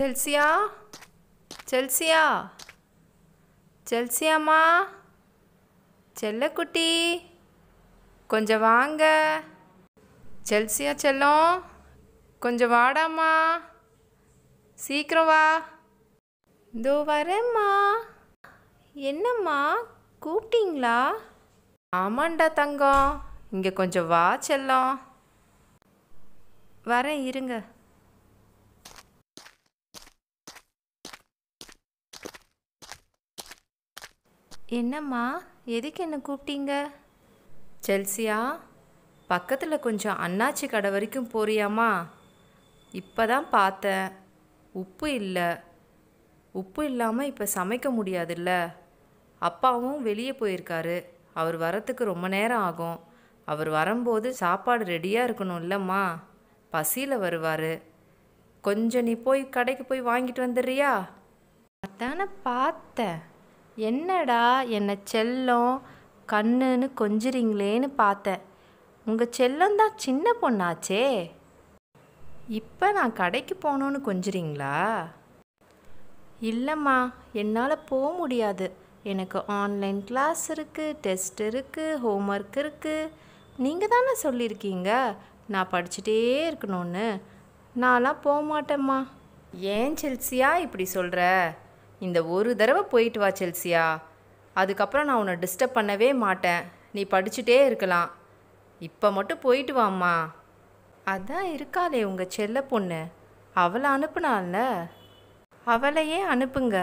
Chelsea Chelsea செல்சியாம்மா செல்லக்குட்டி கொஞ்சம் வாங்க செல்சியா செல்லம் கொஞ்சம் வாடாம்மா சீக்கிரம் வா இதோ வரேம்மா என்னம்மா கூப்பிட்டீங்களா ஆமாண்டா தங்கம் இங்கே கொஞ்சம் வா செல்லம் வரேன் இருங்க என்னம்மா எதுக்கு என்ன கூப்பிட்டீங்க செல்சியா பக்கத்தில் கொஞ்சம் அண்ணாச்சி கடை வரைக்கும் போறியாமா இப்போ தான் பார்த்தேன் உப்பு இல்லை உப்பு இல்லாமல் இப்போ சமைக்க முடியாதுல்ல அப்பாவும் வெளியே போயிருக்காரு அவர் வரத்துக்கு ரொம்ப நேரம் ஆகும் அவர் வரும்போது சாப்பாடு ரெடியாக இருக்கணும் இல்லைம்மா பசியில் வருவார் கொஞ்சம் நீ போய் கடைக்கு போய் வாங்கிட்டு வந்துடுறியா அதான பார்த்தேன் என்னடா என்னை செல்லம் கண்ணுன்னு கொஞ்சிறீங்களேன்னு பார்த்தேன் உங்கள் செல்லம் தான் சின்ன பொண்ணாச்சே இப்போ நான் கடைக்கு போகணுன்னு கொஞ்சிறீங்களா இல்லைம்மா என்னால் போக முடியாது எனக்கு ஆன்லைன் கிளாஸ் இருக்குது டெஸ்ட் இருக்குது ஹோம் ஒர்க் இருக்குது நீங்கள் தானே சொல்லியிருக்கீங்க நான் படிச்சுட்டே இருக்கணும்னு நான்லாம் போக மாட்டேம்மா ஏன் செல்சியா இப்படி சொல்கிற இந்த ஒரு தடவை போயிட்டு வா செல்சியா அதுக்கப்புறம் நான் உன்னை டிஸ்டர்ப் பண்ணவே மாட்டேன் நீ படிச்சுட்டே இருக்கலாம் இப்போ மட்டும் போயிட்டு வாம்மா அதான் இருக்காளே உங்கள் செல்ல பொண்ணு அவளை அனுப்புனால அவளையே அனுப்புங்க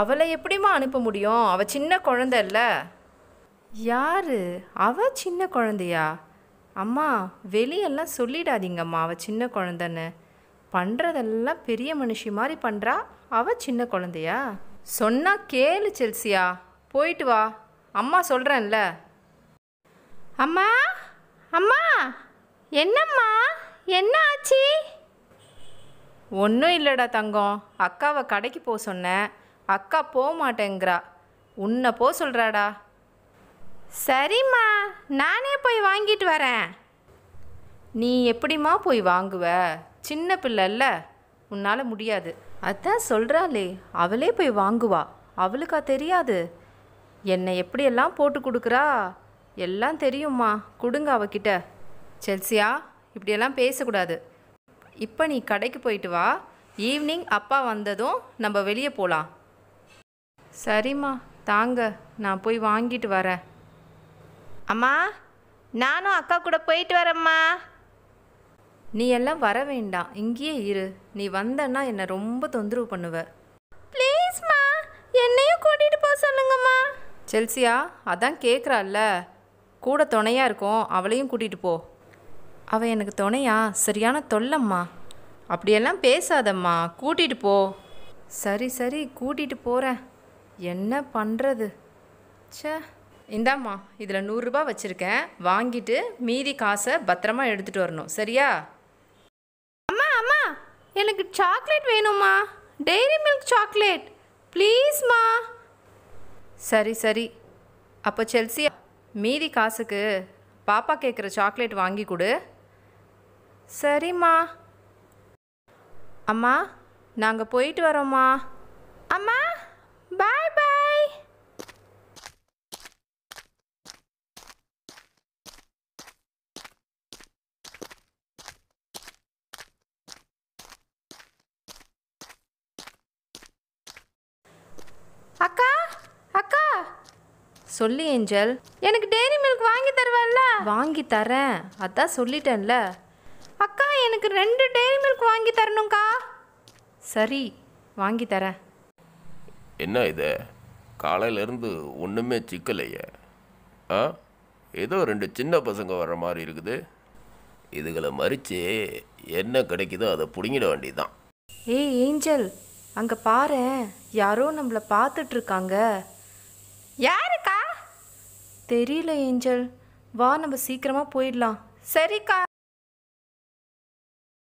அவளை எப்படிமா அனுப்ப முடியும் அவள் சின்ன இல்லை யாரு அவ சின்ன குழந்தையா அம்மா வெளியெல்லாம் சொல்லிடாதீங்கம்மா அவள் சின்ன குழந்தைன்னு பண்ணுறதெல்லாம் பெரிய மனுஷி மாதிரி பண்ணுறா அவ சின்ன குழந்தையா சொன்னால் கேளு செல்சியா போயிட்டு வா அம்மா சொல்கிறேன்ல அம்மா அம்மா என்னம்மா என்ன ஆச்சு ஒன்றும் இல்லைடா தங்கம் அக்காவை கடைக்கு போக சொன்னேன் அக்கா போக மாட்டேங்கிறா உன்னை போக சொல்கிறாடா சரிம்மா நானே போய் வாங்கிட்டு வரேன் நீ எப்படிம்மா போய் வாங்குவ சின்ன பிள்ளைல்ல உன்னால் முடியாது அதான் சொல்கிறாளே அவளே போய் வாங்குவா அவளுக்கா தெரியாது என்னை எப்படியெல்லாம் போட்டு கொடுக்குறா எல்லாம் தெரியும்மா கொடுங்க அவகிட்ட செல்சியா இப்படியெல்லாம் பேசக்கூடாது இப்போ நீ கடைக்கு போயிட்டு வா ஈவினிங் அப்பா வந்ததும் நம்ம வெளியே போகலாம் சரிம்மா தாங்க நான் போய் வாங்கிட்டு வரேன் அம்மா நானும் அக்கா கூட போயிட்டு வரேம்மா நீ எல்லாம் வர வேண்டாம் இங்கேயே இரு நீ வந்தன்னா என்னை ரொம்ப தொந்தரவு பண்ணுவ ப்ளீஸ்மா என்னையும் கூட்டிகிட்டு போக சொல்லுங்கம்மா செல்சியா அதான் கேட்குறாள்ல கூட துணையாக இருக்கும் அவளையும் கூட்டிகிட்டு போ அவள் எனக்கு துணையா சரியான தொல்லம்மா அப்படியெல்லாம் பேசாதம்மா கூட்டிகிட்டு போ சரி சரி கூட்டிகிட்டு போகிறேன் என்ன பண்ணுறது சே இந்தாம்மா இதில் நூறுரூபா வச்சுருக்கேன் வாங்கிட்டு மீதி காசை பத்திரமா எடுத்துகிட்டு வரணும் சரியா எனக்கு சாக்லேட் வேணும்மா டெய்ரி மில்க் சாக்லேட் ப்ளீஸ்மா சரி சரி அப்போ செல்சி மீதி காசுக்கு பாப்பா கேட்குற சாக்லேட் வாங்கி கொடு சரிம்மா அம்மா நாங்கள் போயிட்டு வரோம்மா அம்மா பாய் அக்கா அக்கா சொல்லி ஏஞ்சல் எனக்கு டெய்ரி மில்க் வாங்கி தருவல்ல வாங்கி தரேன் அதான் சொல்லிட்டேன்ல அக்கா எனக்கு ரெண்டு டெய்ரி மில்க் வாங்கி தரணும்க்கா சரி வாங்கி தரேன் என்ன இது காலையிலேருந்து ஒன்றுமே சிக்கலையே ஆ ஏதோ ரெண்டு சின்ன பசங்க வர்ற மாதிரி இருக்குது இதுகளை மறித்து என்ன கிடைக்குதோ அதை பிடுங்கிட வேண்டியதுதான் ஏய் ஏஞ்சல் அங்கே பாரு யாரோ நம்மளை பார்த்துட்ருக்காங்க யாருக்கா தெரியல ஏஞ்சல் வா நம்ம சீக்கிரமாக போயிடலாம் சரிக்கா